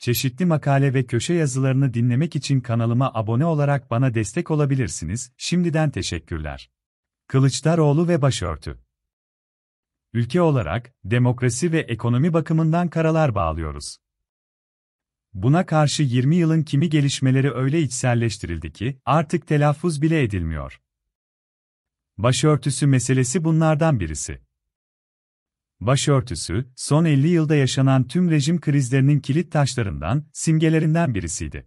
Çeşitli makale ve köşe yazılarını dinlemek için kanalıma abone olarak bana destek olabilirsiniz. Şimdiden teşekkürler. Kılıçdaroğlu ve başörtü. Ülke olarak demokrasi ve ekonomi bakımından karalar bağlıyoruz. Buna karşı 20 yılın kimi gelişmeleri öyle içselleştirildi ki artık telaffuz bile edilmiyor. Başörtüsü meselesi bunlardan birisi. Başörtüsü, son 50 yılda yaşanan tüm rejim krizlerinin kilit taşlarından, simgelerinden birisiydi.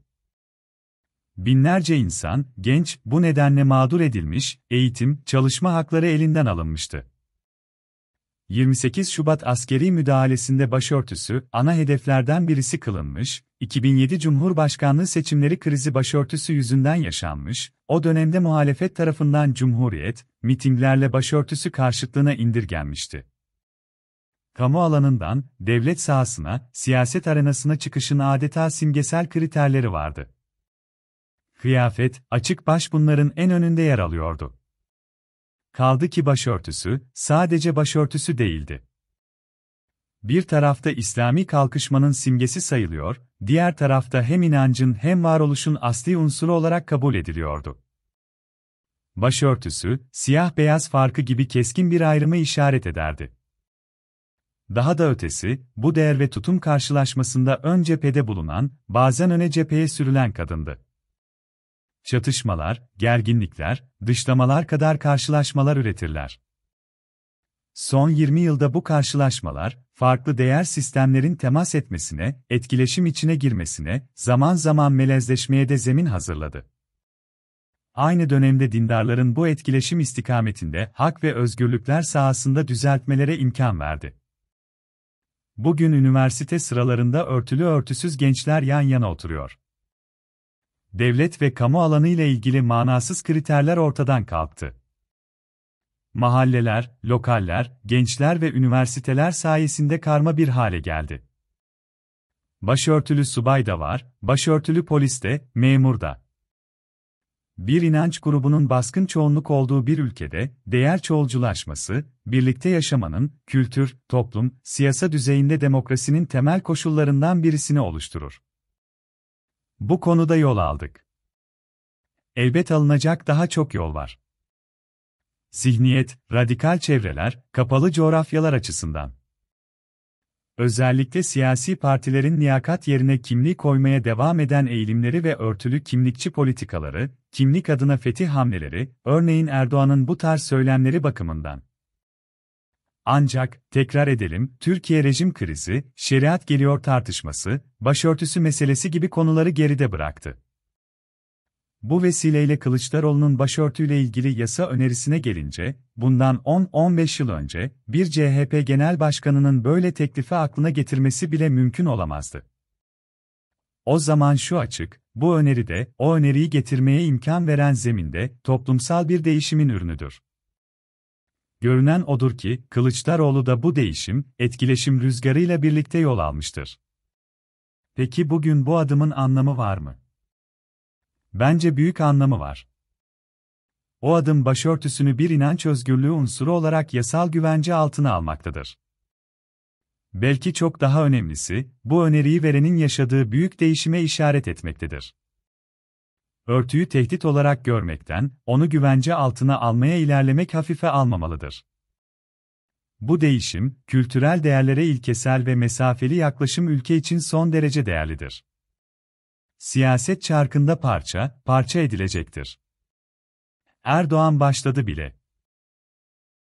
Binlerce insan, genç, bu nedenle mağdur edilmiş, eğitim, çalışma hakları elinden alınmıştı. 28 Şubat askeri müdahalesinde başörtüsü ana hedeflerden birisi kılınmış, 2007 Cumhurbaşkanlığı seçimleri krizi başörtüsü yüzünden yaşanmış, o dönemde muhalefet tarafından Cumhuriyet, mitinglerle başörtüsü karşıtlığına indirgenmişti kamu alanından, devlet sahasına, siyaset arenasına çıkışın adeta simgesel kriterleri vardı. Kıyafet, açık baş bunların en önünde yer alıyordu. Kaldı ki başörtüsü, sadece başörtüsü değildi. Bir tarafta İslami kalkışmanın simgesi sayılıyor, diğer tarafta hem inancın hem varoluşun asli unsuru olarak kabul ediliyordu. Başörtüsü, siyah-beyaz farkı gibi keskin bir ayrımı işaret ederdi. Daha da ötesi, bu değer ve tutum karşılaşmasında ön cephede bulunan, bazen öne cepheye sürülen kadındı. Çatışmalar, gerginlikler, dışlamalar kadar karşılaşmalar üretirler. Son 20 yılda bu karşılaşmalar, farklı değer sistemlerin temas etmesine, etkileşim içine girmesine, zaman zaman melezleşmeye de zemin hazırladı. Aynı dönemde dindarların bu etkileşim istikametinde hak ve özgürlükler sahasında düzeltmelere imkan verdi. Bugün üniversite sıralarında örtülü örtüsüz gençler yan yana oturuyor. Devlet ve kamu alanı ile ilgili manasız kriterler ortadan kalktı. Mahalleler, lokaller, gençler ve üniversiteler sayesinde karma bir hale geldi. Başörtülü subay da var, başörtülü polis de, memur da bir inanç grubunun baskın çoğunluk olduğu bir ülkede, değer çoğulculaşması, birlikte yaşamanın, kültür, toplum, siyasa düzeyinde demokrasinin temel koşullarından birisini oluşturur. Bu konuda yol aldık. Elbet alınacak daha çok yol var. Zihniyet, radikal çevreler, kapalı coğrafyalar açısından özellikle siyasi partilerin niyakat yerine kimliği koymaya devam eden eğilimleri ve örtülü kimlikçi politikaları, kimlik adına fetih hamleleri, örneğin Erdoğan'ın bu tarz söylemleri bakımından. Ancak, tekrar edelim, Türkiye rejim krizi, şeriat geliyor tartışması, başörtüsü meselesi gibi konuları geride bıraktı. Bu vesileyle Kılıçdaroğlu'nun başörtüyle ilgili yasa önerisine gelince, bundan 10-15 yıl önce, bir CHP genel başkanının böyle teklifi aklına getirmesi bile mümkün olamazdı. O zaman şu açık, bu öneri de, o öneriyi getirmeye imkan veren zeminde, toplumsal bir değişimin ürünüdür. Görünen odur ki, Kılıçdaroğlu da bu değişim, etkileşim rüzgarıyla birlikte yol almıştır. Peki bugün bu adımın anlamı var mı? Bence büyük anlamı var. O adım başörtüsünü bir inanç özgürlüğü unsuru olarak yasal güvence altına almaktadır. Belki çok daha önemlisi, bu öneriyi verenin yaşadığı büyük değişime işaret etmektedir. Örtüyü tehdit olarak görmekten, onu güvence altına almaya ilerlemek hafife almamalıdır. Bu değişim, kültürel değerlere ilkesel ve mesafeli yaklaşım ülke için son derece değerlidir. Siyaset çarkında parça, parça edilecektir. Erdoğan başladı bile.